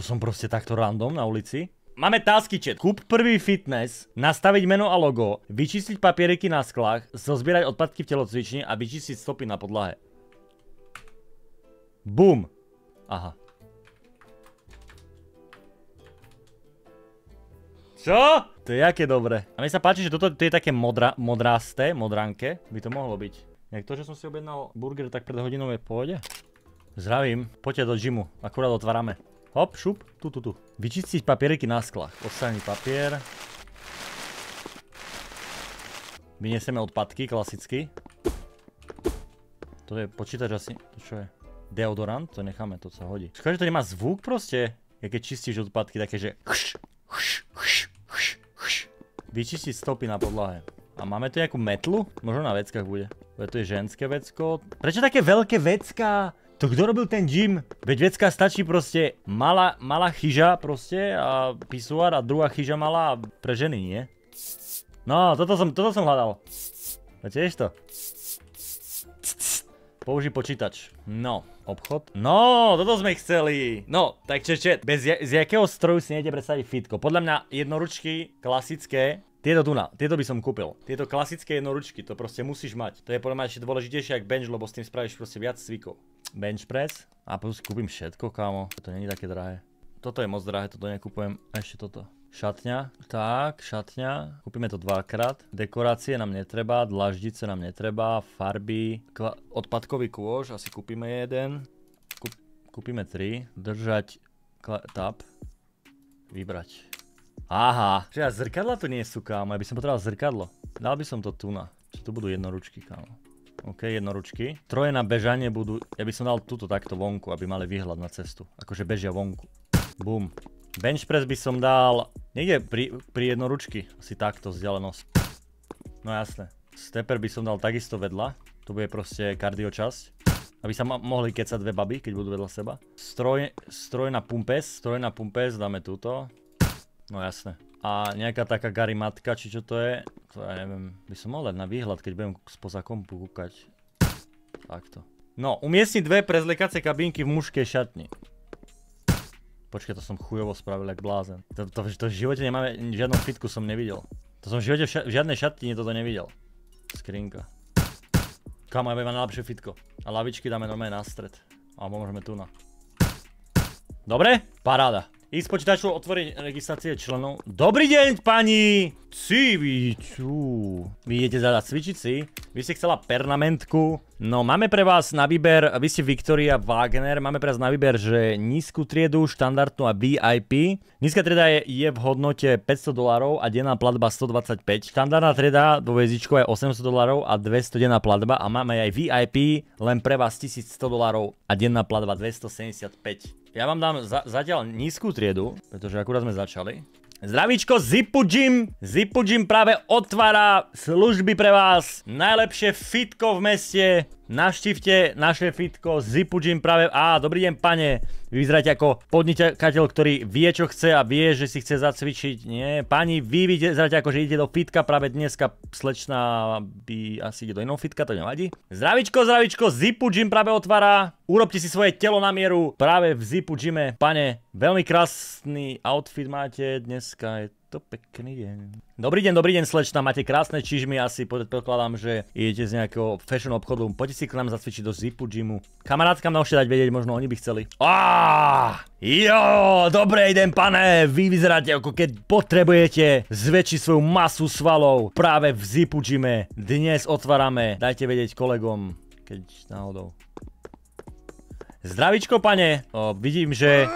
To som proste takto random na ulici. Máme tasky chat. Kúp prvý fitness, nastaviť meno a logo, vyčistiť papieriky na sklách, zozbierať odpadky v telocvični a vyčistiť stopy na podlahe. Bum. Aha. Čo? To je aké dobre. A mi sa páči, že toto to je také modra, modrasté, modranké. By to mohlo byť. Jak to, že som si objednal burger, tak pred hodinou je v pohode. Zdravím. Poďte do gymu. Akurát otvárame. Hop, šup, tu, tu, tu. Vyčistiť papieriky na sklach. Odstrániť papier. Vyniesieme odpadky, klasicky. To je počítač asi, to čo je? Deodorant, to necháme, to sa hodí. Skôr, že to nemá zvuk proste. keď čistíš odpadky, také, že... Vyčistiť stopy na podlahe. A máme tu nejakú metlu? Možno na veckách bude. To je ženské vecko. Prečo také veľké vecka? To kto robil ten gym? Veď vecka stačí proste malá, malá chyža proste a pisuár a druhá chyža malá pre ženy, nie? No, toto som, toto som hľadal. Vieš to? Použij počítač. No, obchod. No, toto sme chceli. No, tak čo, bez ja, z jakého stroju si nejde predstaviť fitko? Podľa mňa jednoručky, klasické, tieto tu na, tieto by som kúpil. Tieto klasické jednoručky, to proste musíš mať. To je podľa mňa ešte dôležitejšie ako bench, lebo s tým spravíš proste viac cvikov bench press a si kúpim všetko, kámo. To není také drahé. Toto je moc drahé, toto A Ešte toto. Šatňa. Tak, šatňa. Kúpime to dvakrát. Dekorácie nám netreba, dlaždice nám netreba, farby. odpadkový kôž, asi kúpime jeden. kúpime tri. Držať tab. Vybrať. Aha, že zrkadla tu nie sú, kámo. Ja by som potreboval zrkadlo. Dal by som to tu na. Čo tu budú jednoručky, kámo. OK, jednoručky. Troje na bežanie budú... Ja by som dal túto takto vonku, aby mali výhľad na cestu. Akože bežia vonku. Bum. Bench press by som dal... Niekde pri, pri jednoručky. Asi takto vzdialenosť. No jasne. Stepper by som dal takisto vedľa. To bude proste kardio časť. Aby sa mohli kecať dve baby, keď budú vedľa seba. Stroj, stroj na pumpes. Stroj na pumpes dáme túto. No jasne. A nejaká taká garimatka, či čo to je. To ja neviem, by som mal dať na výhľad, keď budem spoza kompu kúkať. Takto. No, umiestni dve prezliekacie kabinky v mužkej šatni. Počkaj, to som chujovo spravil, jak blázen. To, to, to v živote nemáme, žiadnom fitku som nevidel. To som v živote v, ša v žiadnej šatni toto nevidel. Skrinka. Kam aj má najlepšie fitko. A lavičky dáme normálne na stred. A môžeme tu na. Dobre? Paráda ísť počítaču otvoriť registrácie členov. Dobrý deň, pani! Civiču. Vy idete za cvičici? Vy ste chcela pernamentku? No, máme pre vás na výber, vy ste Viktoria Wagner, máme pre vás na výber, že nízku triedu, štandardnú a VIP. Nízka trieda je, je v hodnote 500 dolárov a denná platba 125. Štandardná trieda dvojezičko je 800 dolárov a 200 denná platba a máme aj VIP len pre vás 1100 dolárov a denná platba 275. Ja vám dám za zatiaľ nízku triedu, pretože akurát sme začali. Zdravíčko Zipu Gym! Zipu Gym práve otvára služby pre vás. Najlepšie fitko v meste. Naštívte naše fitko Zipu Gym práve... Á, dobrý deň pane, vy vyzeráte ako podnikateľ, ktorý vie, čo chce a vie, že si chce zacvičiť. Nie, pani, vy vyzeráte ako, že ide do fitka práve dneska. Slečná by asi ide do inou fitka, to nevadí. Zdravičko, zdravičko, Zipu Gym práve otvára. Urobte si svoje telo na mieru práve v Zipu Gyme. Pane, veľmi krásny outfit máte dneska. Je to pekný deň. Dobrý deň, dobrý deň, slečna, máte krásne čižmy, asi predpokladám, že idete z nejakého fashion obchodu, poďte si k nám zacvičiť do zipu gymu. Kamarátkam naučte dať vedieť, možno oni by chceli. Áááá! Jo, dobre idem pane, vy vyzeráte ako keď potrebujete zväčšiť svoju masu svalov práve v zipu gyme. Dnes otvárame, dajte vedieť kolegom, keď náhodou. Zdravičko pane, o, vidím, že...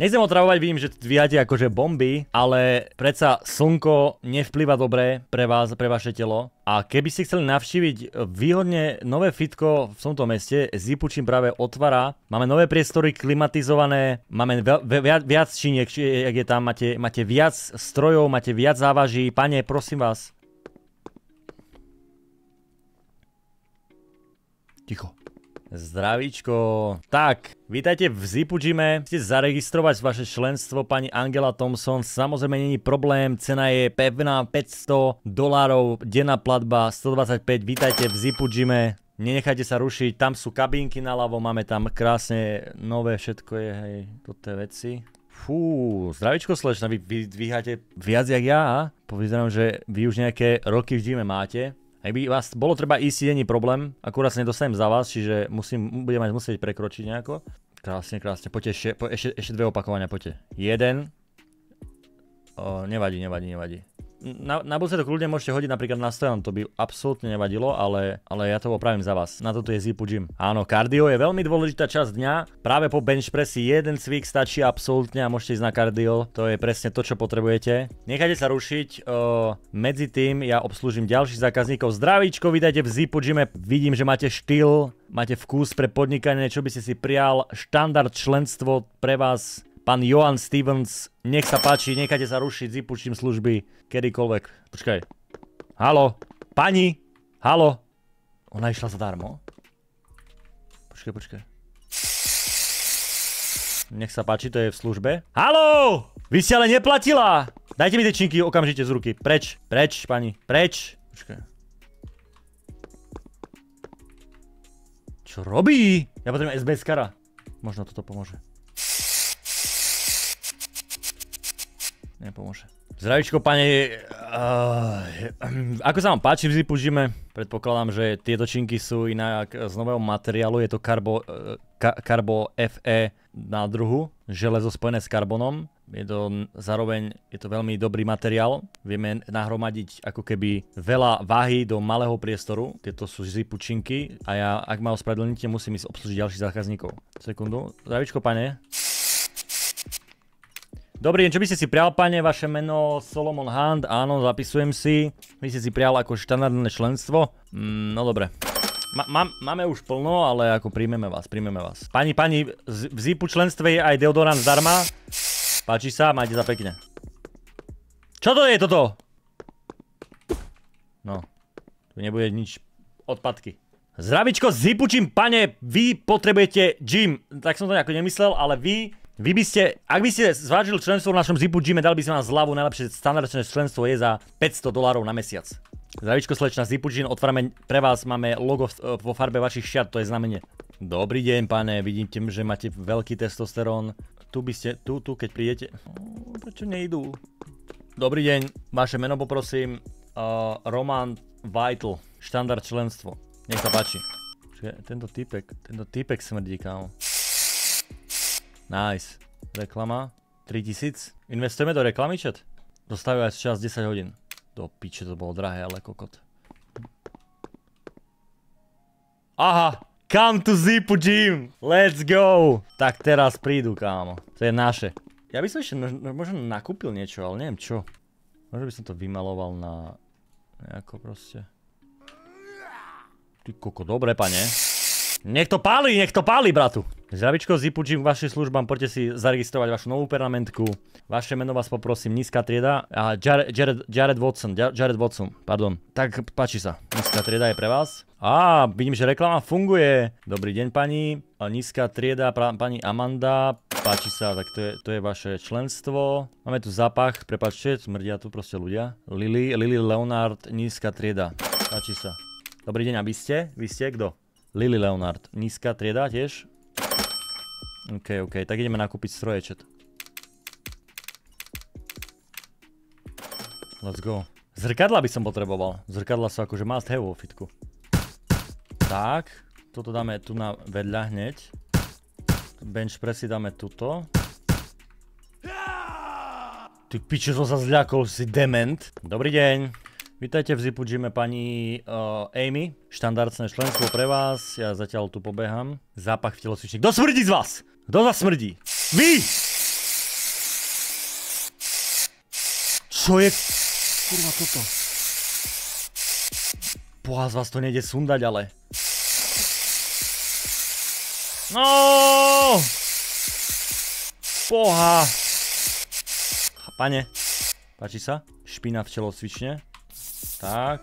Nechcem otravovať, vidím, že dvíhate akože bomby, ale predsa slnko nevplyva dobre pre vás, pre vaše telo. A keby ste chceli navštíviť výhodne nové fitko v tomto meste, Zipučín práve otvára. Máme nové priestory klimatizované, máme viac, viac činiek, ak je tam, máte, máte viac strojov, máte viac závaží. Pane, prosím vás. Ticho. Zdravíčko. Tak, vítajte v Zipu Gyme. Chcete zaregistrovať vaše členstvo pani Angela Thompson. Samozrejme, není problém. Cena je pevná 500 dolárov, denná platba 125. Vítajte v Zipu Gyme. Nenechajte sa rušiť, tam sú kabinky na ľavo, máme tam krásne nové, všetko je, hej, toto veci. Fú, zdravičko slečna, vy, vy dvíhate viac jak ja, a? Povyzerám, že vy už nejaké roky v gyme máte. Ak by vás bolo treba ísť, není problém, akurát sa nedostanem za vás, čiže musím, budem aj musieť prekročiť nejako. Krásne, krásne, poďte ešte, po, ešte, ešte dve opakovania, poďte. Jeden. O, nevadí, nevadí, nevadí na, na budúce to kľudne môžete hodiť napríklad na stojan, to by absolútne nevadilo, ale, ale ja to opravím za vás. Na toto je Zipu Gym. Áno, kardio je veľmi dôležitá časť dňa. Práve po bench pressi jeden cvik stačí absolútne a môžete ísť na kardio. To je presne to, čo potrebujete. Nechajte sa rušiť. Uh, medzi tým ja obslúžim ďalších zákazníkov. Zdravíčko, vítajte v Zipu Gyme. Vidím, že máte štýl, máte vkus pre podnikanie, čo by ste si prijal. Štandard členstvo pre vás Pán Johan Stevens, nech sa páči, nechajte sa rušiť, zipučím služby kedykoľvek. Počkaj. Halo? Pani? Halo? Ona išla zadarmo? Počkaj, počkaj. Nech sa páči, to je v službe. Halo! Vy ste ale neplatila! Dajte mi tie činky okamžite z ruky. Preč, preč, pani, preč. Počkaj. Čo robí? Ja potrebujem SBS kara. Možno toto pomôže. nepomôže. Zdravičko, pani. uh, eh, eh, ako sa vám páči v Zipu Žime? Predpokladám, že tieto činky sú inak z nového materiálu, je to Karbo eh, ka, FE na druhu, železo spojené s karbonom. Je to zároveň je to veľmi dobrý materiál, vieme nahromadiť ako keby veľa váhy do malého priestoru, tieto sú činky. a ja, ak ma ospravedlníte, musím ísť obslužiť ďalších zákazníkov. Sekundu, zdravičko pane. Dobrý deň, čo by ste si prial, pane? Vaše meno Solomon Hunt áno, zapisujem si. Vy ste si prial ako štandardné členstvo? Mm, no dobre. máme už plno, ale ako príjmeme vás, príjmeme vás. Pani, pani, v zipu členstve je aj deodorant zdarma. Páči sa, majte za pekne. Čo to je toto? No, tu nebude nič odpadky. Zdravičko, zipučím, pane, vy potrebujete gym. Tak som to nejako nemyslel, ale vy vy by ste, ak by ste zvážili členstvo v našom Zipu Gyme, dali by sme vám zľavu, najlepšie standardné členstvo je za 500 dolárov na mesiac. Zdravíčko slečna Zipu Gym, otvárame pre vás, máme logo e, vo farbe vašich šiat, to je znamenie. Dobrý deň, pane, vidím, že máte veľký testosterón. Tu by ste, tu, tu, keď prídete. prečo nejdú? Dobrý deň, vaše meno poprosím. Uh, Roman Vital, štandard členstvo. Nech sa páči. Čiže tento typek, tento typek smrdí, kámo. Nice. Reklama. 3000. Investujeme do reklamy, chat? Dostavujú aj čas 10 hodín. Do piče to bolo drahé, ale kokot. Aha, come to Zipu Gym, let's go. Tak teraz prídu, kámo, to je naše. Ja by som ešte no, no, možno nakúpil niečo, ale neviem čo. Možno by som to vymaloval na... Nejako proste. Ty koko, dobre pane. Nech to páli, nech to páli, bratu. Zdravičko, Zipu k vašim službám, poďte si zaregistrovať vašu novú permanentku. Vaše meno vás poprosím, nízka trieda. A Jared, Jared, Jared Watson, Jared Watson, pardon. Tak páči sa, nízka trieda je pre vás. Á, vidím, že reklama funguje. Dobrý deň, pani. Nízka trieda, pra, pani Amanda. Páči sa, tak to je, to je vaše členstvo. Máme tu zapach, prepačte, smrdia tu proste ľudia. Lily, Lily Leonard, nízka trieda. Páči sa. Dobrý deň, a vy ste? Vy ste kto? Lily Leonard. Nízka trieda tiež. OK, OK, tak ideme nakúpiť stroje, chat. Let's go. Zrkadla by som potreboval. Zrkadla sú akože must have vo fitku. Tak, toto dáme tu na vedľa hneď. Bench pressy dáme tuto. Ty piče, som sa zľakol, si dement. Dobrý deň. Vítajte v Zipu Gyme pani uh, Amy. Štandardné členstvo pre vás. Ja zatiaľ tu pobehám. Zápach v telocvični. Kto smrdí z vás? Kto za smrdí? Vy! Čo je... Kurva toto. Boha, z vás to nejde sundať, ale... No! Boha! Pane, páči sa? Špina v telocvične. Tak.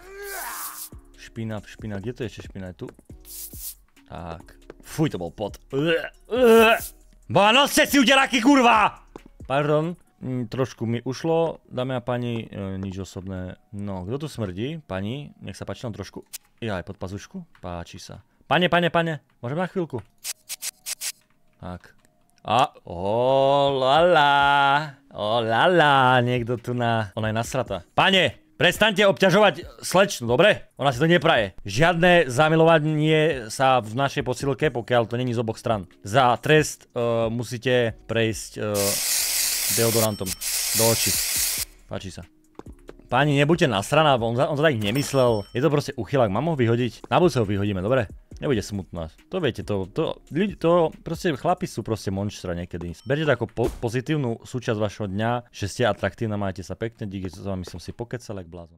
Špina, špina, kde to je ešte špina? Je tu. Tak. Fuj, to bol pot. Boha, si uderaky, kurva! Pardon, mm, trošku mi ušlo. Dámy a pani, e, nič osobné. No, kto tu smrdí? Pani, nech sa páči, tam trošku. Ja aj pod pazušku? Páči sa. Pane, pane, pane, môžem na chvíľku? Tak. A, o, lala, niekto tu na... Ona je nasrata. Pane, Prestaňte obťažovať slečnu, dobre? Ona si to nepraje. Žiadne zamilovanie sa v našej posilke, pokiaľ to není z oboch stran. Za trest e, musíte prejsť e, deodorantom do očí. Páči sa. Páni, nebuďte nasraná, on, on to tak nemyslel. Je to proste uchylak, mám ho vyhodiť? Na budúce ho vyhodíme, dobre? Nebude smutná. To viete, to, to, ľudí, to, proste chlapi sú proste monštra niekedy. Berte to ako po, pozitívnu súčasť vašho dňa, že ste atraktívna, máte sa pekne, díky, s vami som si pokecal, jak blázon.